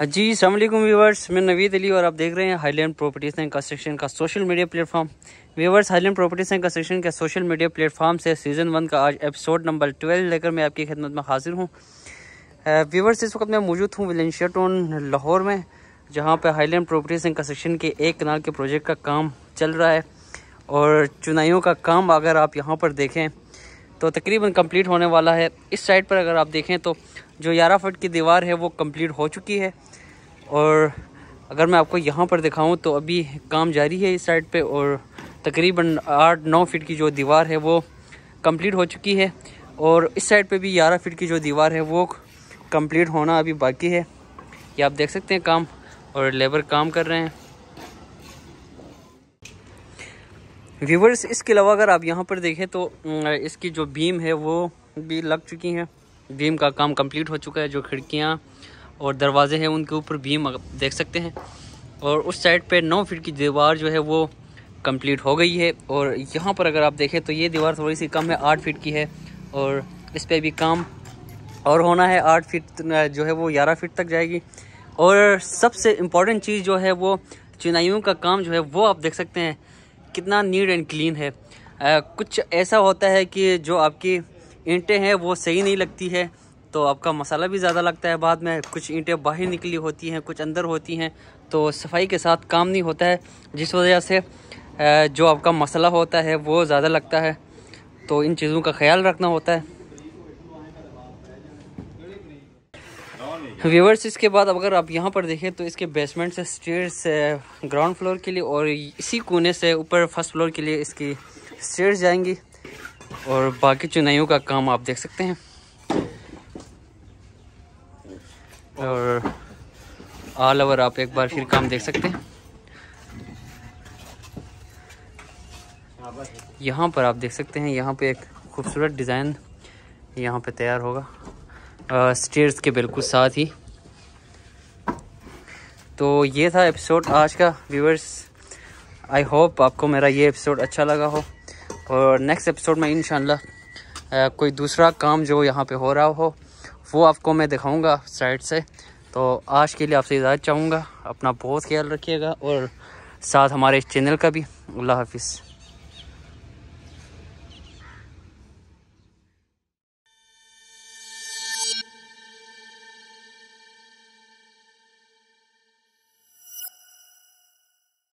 हाँ जी अलमेकुम व्यूवर्स मैं नवीद अली और आप देख रहे हैं हाईलैंड प्रॉपर्टीज़ एंड कंस्ट्रक्शन का social media platform viewers Highland properties and construction के सोशल मीडिया प्लेटफॉर्म से सीज़न वन का आज एपिसोड नंबर ट्वेल्व लेकर मैं आपकी खिदमत में हाजिर हूँ व्यूवर्स इस वक्त मैं मौजूद हूँ विलेंशिया टाउन लाहौर में जहाँ पर हाईलैंड प्रॉपर्टीज़ एंड कंस्ट्रक्शन के एक कनाल के प्रोजेक्ट का काम चल रहा है और चुनाइयों का काम अगर आप यहाँ पर देखें तो तकरीबन कंप्लीट होने वाला है इस साइड पर अगर आप देखें तो जो ग्यारह फुट की दीवार है वो कंप्लीट हो चुकी है और अगर मैं आपको यहाँ पर दिखाऊँ तो अभी काम जारी है इस साइड पर और तकरीबन आठ नौ फीट की जो दीवार है वो कंप्लीट हो चुकी है और इस साइड पे भी ग्यारह फीट की जो दीवार है वो कंप्लीट होना अभी बाकी है ये आप देख सकते हैं काम और लेबर काम कर रहे हैं व्यूवर्स इसके अलावा अगर आप यहाँ पर देखें तो इसकी जो बीम है वो भी लग चुकी हैं बीम का काम कंप्लीट हो चुका है जो खिड़कियाँ और दरवाजे हैं उनके ऊपर बीम देख सकते हैं और उस साइड पे नौ फीट की दीवार जो है वो कंप्लीट हो गई है और यहाँ पर अगर आप देखें तो ये दीवार थोड़ी सी कम है आठ फीट की है और इस पर भी काम और होना है आठ फीट जो है वो ग्यारह फीट तक जाएगी और सबसे इम्पॉर्टेंट चीज़ जो है वो चुनाइयों का काम जो है वो आप देख सकते हैं कितना नीट एंड क्लीन है आ, कुछ ऐसा होता है कि जो आपकी ईंटें हैं वो सही नहीं लगती है तो आपका मसाला भी ज़्यादा लगता है बाद में कुछ ईंटें बाहर निकली होती हैं कुछ अंदर होती हैं तो सफाई के साथ काम नहीं होता है जिस वजह से जो आपका मसाला होता है वो ज़्यादा लगता है तो इन चीज़ों का ख्याल रखना होता है व्यूवर्स इसके बाद अगर आप यहाँ पर देखें तो इसके बेसमेंट से स्टेयर्स ग्राउंड फ्लोर के लिए और इसी कोने से ऊपर फर्स्ट फ्लोर के लिए इसकी स्टेयर्स जाएंगी और बाकी चुनाइयों का काम आप देख सकते हैं और ऑल ओवर आप एक बार फिर काम देख सकते हैं यहाँ पर आप देख सकते हैं यहाँ पे एक खूबसूरत डिज़ाइन यहाँ पे तैयार होगा स्टेयर्स के बिल्कुल साथ ही तो ये था एपिसोड आज का व्यूवर्स आई होप आपको मेरा ये एपिसोड अच्छा लगा हो और नेक्स्ट एपिसोड में इन कोई दूसरा काम जो यहाँ पे हो रहा हो वो आपको मैं दिखाऊंगा साइड से तो आज के लिए आपसे इजाज़त चाहूँगा अपना बहुत ख्याल रखिएगा और साथ हमारे इस चैनल का भी अल्लाह हाफिज़